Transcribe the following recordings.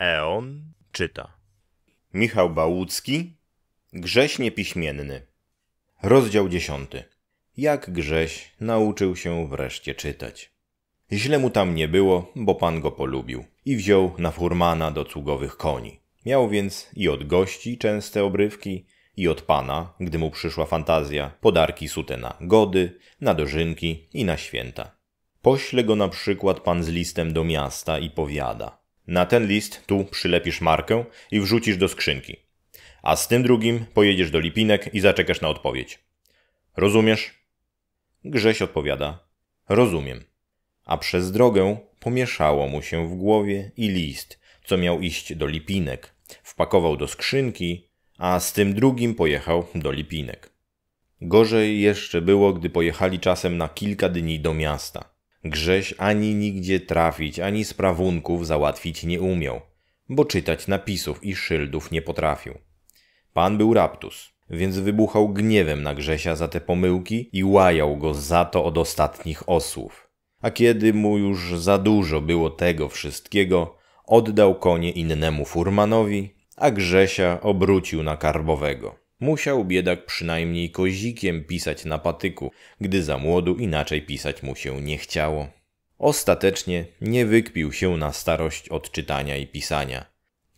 Eon czyta. Michał Bałucki, Grześ Niepiśmienny. Rozdział dziesiąty. Jak Grześ nauczył się wreszcie czytać. Źle mu tam nie było, bo pan go polubił i wziął na furmana do cługowych koni. Miał więc i od gości częste obrywki, i od pana, gdy mu przyszła fantazja, podarki sute na gody, na dożynki i na święta. Pośle go na przykład pan z listem do miasta i powiada. Na ten list tu przylepisz markę i wrzucisz do skrzynki. A z tym drugim pojedziesz do Lipinek i zaczekasz na odpowiedź. Rozumiesz? Grześ odpowiada. Rozumiem. A przez drogę pomieszało mu się w głowie i list, co miał iść do Lipinek. Wpakował do skrzynki, a z tym drugim pojechał do Lipinek. Gorzej jeszcze było, gdy pojechali czasem na kilka dni do miasta. Grześ ani nigdzie trafić, ani sprawunków załatwić nie umiał, bo czytać napisów i szyldów nie potrafił. Pan był raptus, więc wybuchał gniewem na Grzesia za te pomyłki i łajał go za to od ostatnich osłów. A kiedy mu już za dużo było tego wszystkiego, oddał konie innemu furmanowi, a Grzesia obrócił na karbowego. Musiał biedak przynajmniej kozikiem pisać na patyku, gdy za młodu inaczej pisać mu się nie chciało. Ostatecznie nie wykpił się na starość od czytania i pisania.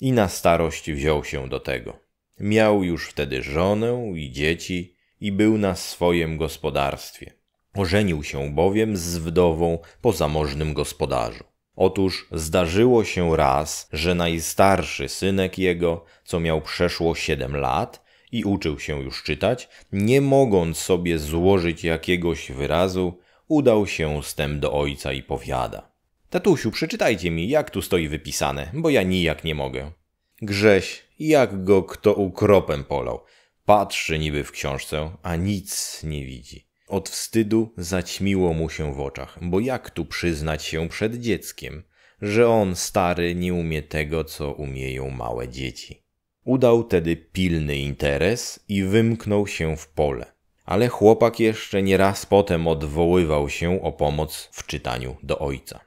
I na starość wziął się do tego. Miał już wtedy żonę i dzieci i był na swoim gospodarstwie. Ożenił się bowiem z wdową po zamożnym gospodarzu. Otóż zdarzyło się raz, że najstarszy synek jego, co miał przeszło siedem lat, i uczył się już czytać, nie mogąc sobie złożyć jakiegoś wyrazu, udał się z tem do ojca i powiada. Tatusiu, przeczytajcie mi, jak tu stoi wypisane, bo ja nijak nie mogę. Grześ, jak go kto ukropem polał. Patrzy niby w książce, a nic nie widzi. Od wstydu zaćmiło mu się w oczach, bo jak tu przyznać się przed dzieckiem, że on stary nie umie tego, co umieją małe dzieci. Udał tedy pilny interes i wymknął się w pole. Ale chłopak jeszcze nie raz potem odwoływał się o pomoc w czytaniu do ojca.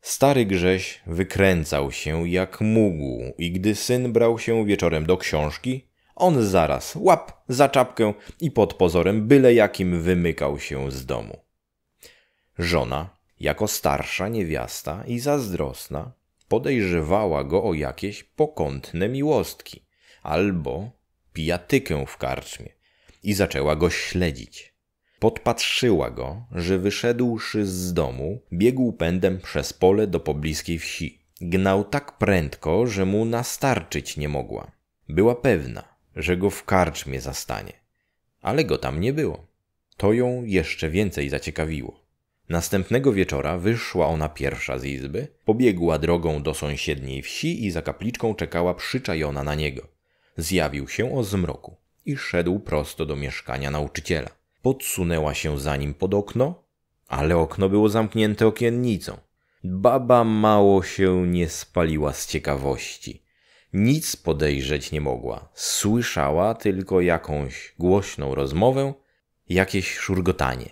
Stary Grześ wykręcał się jak mógł i gdy syn brał się wieczorem do książki, on zaraz łap za czapkę i pod pozorem byle jakim wymykał się z domu. Żona, jako starsza niewiasta i zazdrosna, podejrzewała go o jakieś pokątne miłostki albo pijatykę w karczmie i zaczęła go śledzić. Podpatrzyła go, że wyszedłszy z domu, biegł pędem przez pole do pobliskiej wsi. Gnał tak prędko, że mu nastarczyć nie mogła. Była pewna, że go w karczmie zastanie, ale go tam nie było. To ją jeszcze więcej zaciekawiło. Następnego wieczora wyszła ona pierwsza z izby, pobiegła drogą do sąsiedniej wsi i za kapliczką czekała przyczajona na niego. Zjawił się o zmroku i szedł prosto do mieszkania nauczyciela. Podsunęła się za nim pod okno, ale okno było zamknięte okiennicą. Baba mało się nie spaliła z ciekawości. Nic podejrzeć nie mogła. Słyszała tylko jakąś głośną rozmowę, jakieś szurgotanie.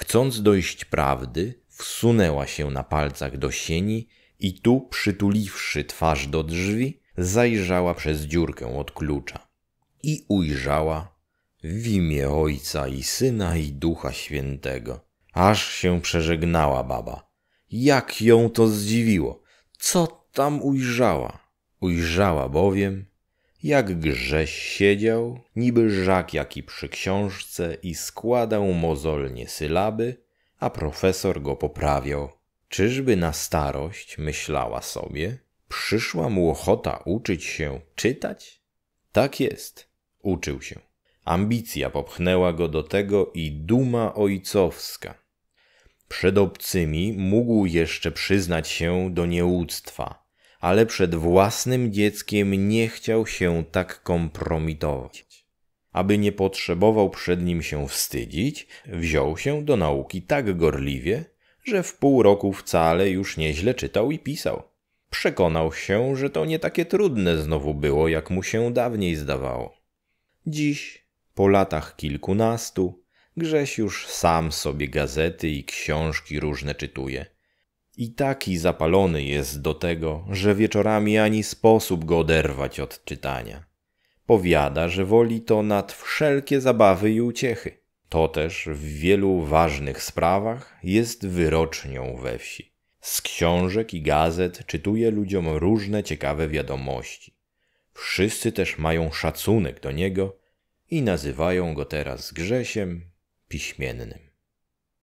Chcąc dojść prawdy, wsunęła się na palcach do sieni i tu, przytuliwszy twarz do drzwi, zajrzała przez dziurkę od klucza. I ujrzała w imię Ojca i Syna i Ducha Świętego. Aż się przeżegnała baba. Jak ją to zdziwiło! Co tam ujrzała? Ujrzała bowiem jak grześ siedział, niby żak jaki przy książce i składał mozolnie sylaby, a profesor go poprawiał. Czyżby na starość, myślała sobie, przyszła mu ochota uczyć się czytać? Tak jest, uczył się. Ambicja popchnęła go do tego i duma ojcowska. Przed obcymi mógł jeszcze przyznać się do nieuctwa, ale przed własnym dzieckiem nie chciał się tak kompromitować. Aby nie potrzebował przed nim się wstydzić, wziął się do nauki tak gorliwie, że w pół roku wcale już nieźle czytał i pisał. Przekonał się, że to nie takie trudne znowu było, jak mu się dawniej zdawało. Dziś, po latach kilkunastu, Grześ już sam sobie gazety i książki różne czytuje – i taki zapalony jest do tego, że wieczorami ani sposób go oderwać od czytania. Powiada, że woli to nad wszelkie zabawy i uciechy. To też w wielu ważnych sprawach jest wyrocznią we wsi. Z książek i gazet czytuje ludziom różne ciekawe wiadomości. Wszyscy też mają szacunek do niego i nazywają go teraz Grzesiem Piśmiennym.